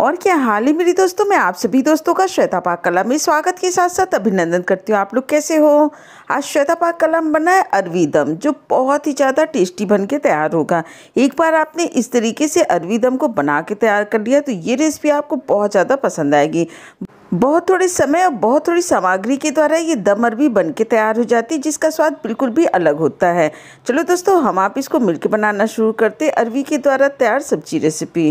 और क्या हाल ही मेरी दोस्तों मैं आप सभी दोस्तों का श्वेता पाक कला में स्वागत के साथ साथ अभिनंदन करती हूँ आप लोग कैसे हो आज श्वेता पाक कला में बना है अरवी दम जो बहुत ही ज़्यादा टेस्टी बन के तैयार होगा एक बार आपने इस तरीके से अरवी दम को बना के तैयार कर लिया तो ये रेसिपी आपको बहुत ज़्यादा पसंद आएगी बहुत थोड़े समय और बहुत थोड़ी सामग्री के द्वारा ये दम अरवी बन के तैयार हो जाती है जिसका स्वाद बिल्कुल भी अलग होता है चलो दोस्तों हम आप इसको मिलके बनाना शुरू करते अरवी के द्वारा तैयार सब्जी रेसिपी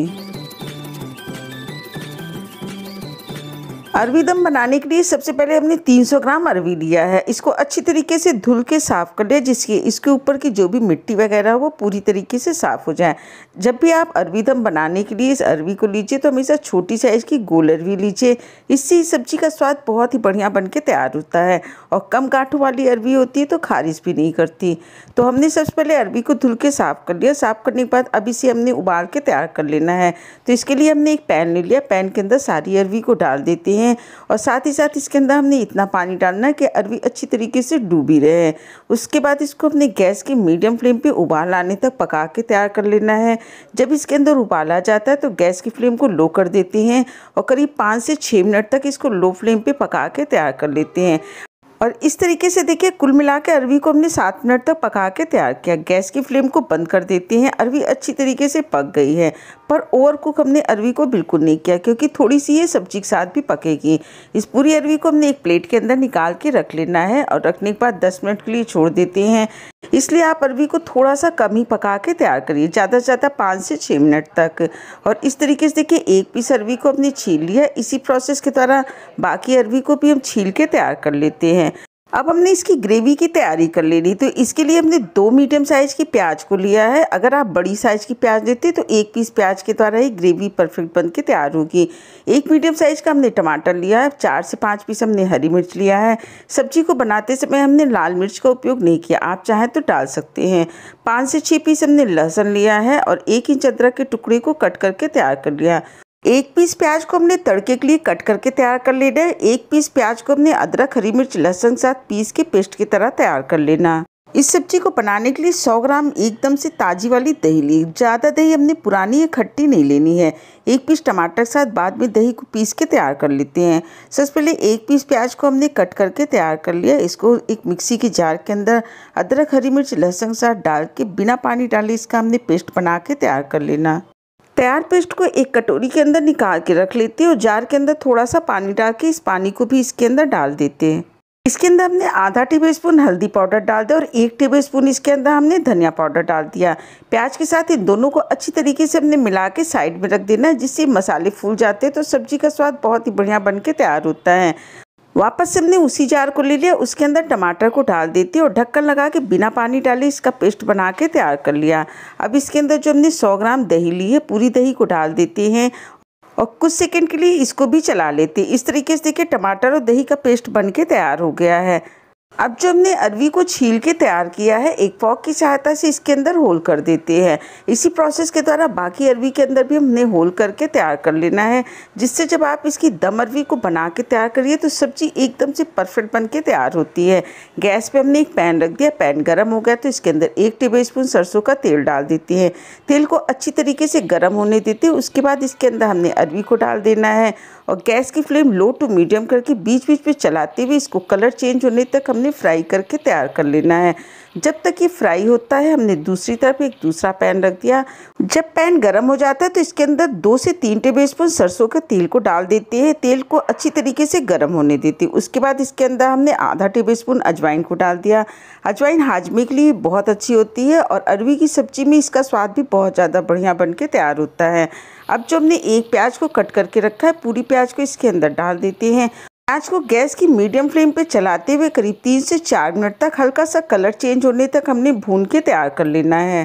अरवी दम बनाने के लिए सबसे पहले हमने 300 ग्राम अरवी लिया है इसको अच्छी तरीके से धुल के साफ़ कर लिया जिसकी इसके ऊपर की जो भी मिट्टी वगैरह हो वो पूरी तरीके से साफ़ हो जाए जब भी आप अरवी दम बनाने के लिए इस अरवी को लीजिए तो हमेशा छोटी साइज़ की गोल अरवी लीजिए इससे इस सब्ज़ी का स्वाद बहुत ही बढ़िया बन के तैयार होता है और कम गांठों वाली अरवी होती है तो खारिश भी नहीं करती तो हमने सबसे पहले अरवी को धुल के साफ़ कर लिया साफ़ करने के बाद अब इसे हमने उबाल के तैयार कर लेना है तो इसके लिए हमने एक पैन ले लिया पैन के अंदर सारी अरवी को डाल देते हैं हैं और साथ ही साथ इसके अंदर हमने इतना पानी डालना कि अरवी अच्छी तरीके से डूबी रहे उसके बाद इसको अपने गैस की मीडियम फ्लेम पे उबाल आने तक पका के तैयार कर लेना है जब इसके अंदर उबाल आ जाता है तो गैस की फ्लेम को लो कर देते हैं और करीब पाँच से छः मिनट तक इसको लो फ्लेम पर पका के तैयार कर लेते हैं और इस तरीके से देखिए कुल मिला के अरवी को हमने सात मिनट तक पका के तैयार किया गैस की फ्लेम को बंद कर देते हैं अरवी अच्छी तरीके से पक गई है पर ओवर कुक हमने अरवी को बिल्कुल नहीं किया क्योंकि थोड़ी सी ये सब्जी के साथ भी पकेगी इस पूरी अरवी को हमने एक प्लेट के अंदर निकाल के रख लेना है और रखने के बाद दस मिनट के लिए छोड़ देते हैं इसलिए आप अरवी को थोड़ा सा कम ही पका के तैयार करिए ज़्यादा से ज़्यादा पाँच से छः मिनट तक और इस तरीके से देखिए एक पीस अरवी को हमने छील लिया इसी प्रोसेस के द्वारा बाकी अरवी को भी हम छील के तैयार कर लेते हैं अब हमने इसकी ग्रेवी की तैयारी कर लेनी तो इसके लिए हमने दो मीडियम साइज़ की प्याज को लिया है अगर आप बड़ी साइज़ की प्याज लेते तो एक पीस प्याज के द्वारा ही ग्रेवी परफेक्ट बन के तैयार होगी एक मीडियम साइज़ का हमने टमाटर लिया है चार से पाँच पीस हमने हरी मिर्च लिया है सब्जी को बनाते समय हमने लाल मिर्च का उपयोग नहीं किया आप चाहें तो डाल सकते हैं पाँच से छः पीस हमने लहसुन लिया है और एक इंच अदरक के टुकड़े को कट करके तैयार कर लिया एक पीस प्याज को हमने तड़के के लिए कट करके तैयार कर लेना है एक पीस प्याज को हमने अदरक हरी मिर्च लहसुन साथ पीस के पेस्ट की तरह तैयार कर लेना इस सब्जी को बनाने के लिए 100 ग्राम एकदम से ताजी वाली दही ली ज़्यादा दही हमने पुरानी या खट्टी नहीं लेनी है एक पीस टमाटर के साथ बाद में दही को पीस के तैयार कर लेते हैं सबसे पहले एक पीस प्याज को हमने कट करके तैयार कर लिया इसको एक मिक्सी के जार के अंदर अदरक हरी मिर्च लहसुन के साथ डाल के बिना पानी डाले इसका हमने पेस्ट बना के तैयार कर लेना तैयार पेस्ट को एक कटोरी के अंदर निकाल के रख लेते हैं और जार के अंदर थोड़ा सा पानी डाल के इस पानी को भी इसके अंदर डाल देते हैं इसके अंदर हमने आधा टेबल स्पून हल्दी पाउडर डाल दिया और एक टेबल स्पून इसके अंदर हमने धनिया पाउडर डाल दिया प्याज के साथ इन दोनों को अच्छी तरीके से हमने मिला के साइड में रख देना है जिससे मसाले फूल जाते हैं तो सब्जी का स्वाद बहुत ही बढ़िया बन के तैयार होता है वापस से हमने उसी जार को ले लिया उसके अंदर टमाटर को डाल देती और ढक्कन लगा के बिना पानी डाले इसका पेस्ट बना के तैयार कर लिया अब इसके अंदर जो हमने 100 ग्राम दही ली है पूरी दही को डाल देते हैं और कुछ सेकंड के लिए इसको भी चला लेते इस तरीके से देखिए टमाटर और दही का पेस्ट बन के तैयार हो गया है अब जो हमने अरवी को छील के तैयार किया है एक फॉक की सहायता से इसके अंदर होल कर देते हैं इसी प्रोसेस के द्वारा बाकी अरवी के अंदर भी हमने होल करके तैयार कर लेना है जिससे जब आप इसकी दम अरवी को बना के तैयार करिए तो सब्जी एकदम से परफेक्ट बन के तैयार होती है गैस पे हमने एक पैन रख दिया पैन गर्म हो गया तो इसके अंदर एक टेबल स्पून सरसों का तेल डाल देते हैं तेल को अच्छी तरीके से गर्म होने देते हैं उसके बाद इसके अंदर हमने अरवी को डाल देना है और गैस की फ्लेम लो टू मीडियम करके बीच बीच में चलाते हुए इसको कलर चेंज होने तक हमने फ्राई करके तैयार कर लेना है जब तक ये फ्राई होता है हमने दूसरी तरफ एक दूसरा पैन रख दिया जब पैन गर्म हो जाता है तो इसके अंदर दो से तीन टेबल स्पून सरसों के तेल को डाल देते हैं तेल को अच्छी तरीके से गर्म होने देते हैं उसके बाद इसके अंदर हमने आधा टेबल स्पून अजवाइन को डाल दिया अजवाइन हाजमे के लिए बहुत अच्छी होती है और अरवी की सब्जी में इसका स्वाद भी बहुत ज़्यादा बढ़िया बन के तैयार होता है अब जो हमने एक प्याज को कट करके रखा है पूरी प्याज को इसके अंदर डाल देते हैं प्याज को गैस की मीडियम फ्लेम पे चलाते हुए करीब तीन से चार मिनट तक हल्का सा कलर चेंज होने तक हमने भून के तैयार कर लेना है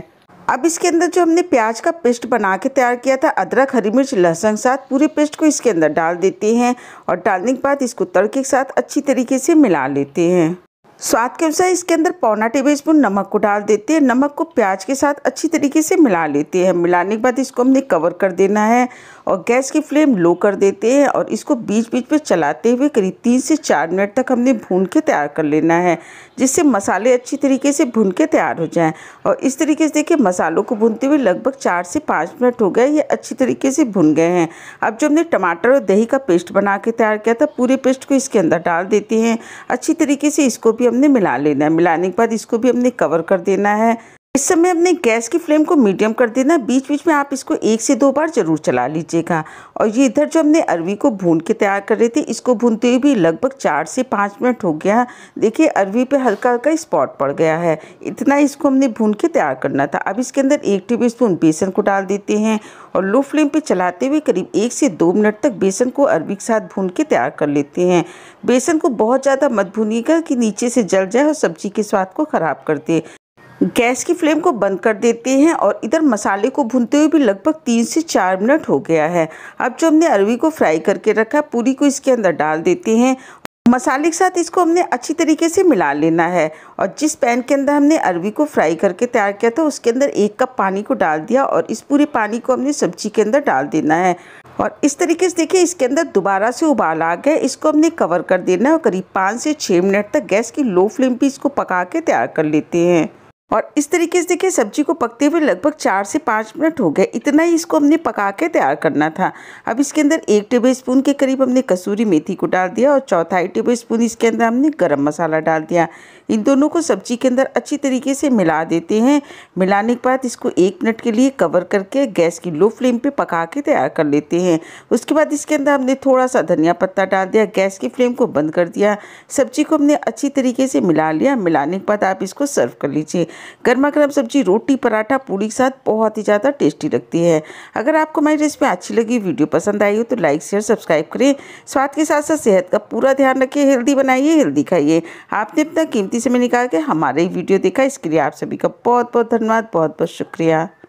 अब इसके अंदर जो हमने प्याज का पेस्ट बना के तैयार किया था अदरक हरी मिर्च लहसुन साथ पूरे पेस्ट को इसके अंदर डाल देते हैं और डालने के बाद इसको तड़के के साथ अच्छी तरीके से मिला लेते हैं स्वाद के अनुसार इसके अंदर पौना टेबल स्पून नमक को डाल देते हैं नमक को प्याज के साथ अच्छी तरीके से मिला लेते हैं मिलाने के बाद इसको हमने कवर कर देना है और गैस की फ्लेम लो कर देते हैं और इसको बीच बीच में चलाते हुए करीब तीन से चार मिनट तक हमने भून के तैयार कर लेना है जिससे मसाले अच्छी तरीके से भून के तैयार हो जाएँ और इस तरीके से देखिए मसालों को भूनते हुए लगभग चार से पाँच मिनट हो गए ये अच्छी तरीके से भून गए हैं अब जो हमने टमाटर और दही का पेस्ट बना के तैयार किया था पूरे पेस्ट को इसके अंदर डाल देते हैं अच्छी तरीके से इसको भी हमने मिला लेना है मिलाने के बाद इसको भी हमने कवर कर देना है इस समय अपने गैस की फ्लेम को मीडियम कर देना बीच बीच में आप इसको एक से दो बार ज़रूर चला लीजिएगा और ये इधर जो हमने अरवी को भून के तैयार कर रहे थे इसको भूनते हुए भी लगभग चार से पाँच मिनट हो गया देखिए अरवी पे हल्का हल्का स्पॉट पड़ गया है इतना इसको हमने भून के तैयार करना था अब इसके अंदर एक टेबल स्पून बेसन को डाल देते हैं और लो फ्लेम पर चलाते हुए करीब एक से दो मिनट तक बेसन को अरवी के साथ भून के तैयार कर लेते हैं बेसन को बहुत ज़्यादा मत भूनिएगा कि नीचे से जल जाए और सब्जी के स्वाद को ख़राब कर दे गैस की फ्लेम को बंद कर देते हैं और इधर मसाले को भूनते हुए भी लगभग तीन से चार मिनट हो गया है अब जो हमने अरवी को फ्राई करके रखा है पूरी को इसके अंदर डाल देते हैं मसाले के साथ इसको हमने अच्छी तरीके से मिला लेना है और जिस पैन के अंदर हमने अरवी को फ्राई करके तैयार किया था उसके अंदर एक कप पानी को डाल दिया और इस पूरे पानी को हमने सब्जी के अंदर डाल देना है और इस तरीके से देखिए इसके अंदर दोबारा से उबाल आ गया इसको हमने कवर कर देना है और करीब पाँच से छः मिनट तक गैस की लो फ्लेम पर इसको पका के तैयार कर लेते हैं और इस तरीके से देखिए सब्जी को पकते हुए लगभग चार से पाँच मिनट हो गए इतना ही इसको हमने पका के तैयार करना था अब इसके अंदर एक टेबल स्पून के करीब हमने कसूरी मेथी को डाल दिया और चौथाई टेबल स्पून इसके अंदर हमने गरम मसाला डाल दिया इन दोनों को सब्जी के अंदर अच्छी तरीके से मिला देते हैं मिलाने के बाद इसको एक मिनट के लिए कवर करके गैस की लो फ्लेम पर पका के तैयार कर लेते हैं उसके बाद इसके अंदर हमने थोड़ा सा धनिया पत्ता डाल दिया गैस की फ्लेम को बंद कर दिया सब्जी को हमने अच्छी तरीके से मिला लिया मिलाने के बाद आप इसको सर्व कर लीजिए गर्मा गर्म सब्जी रोटी पराठा पूड़ी के साथ बहुत ही ज़्यादा टेस्टी लगती है अगर आपको हमारी रेसिपी अच्छी लगी वीडियो पसंद आई हो तो लाइक शेयर सब्सक्राइब करें स्वाद के साथ साथ सेहत का पूरा ध्यान रखें हेल्दी बनाइए हेल्दी खाइए आपने अपना कीमती समय निकाल के हमारे वीडियो देखा इसके लिए आप सभी का बहुत बहुत धन्यवाद बहुत बहुत शुक्रिया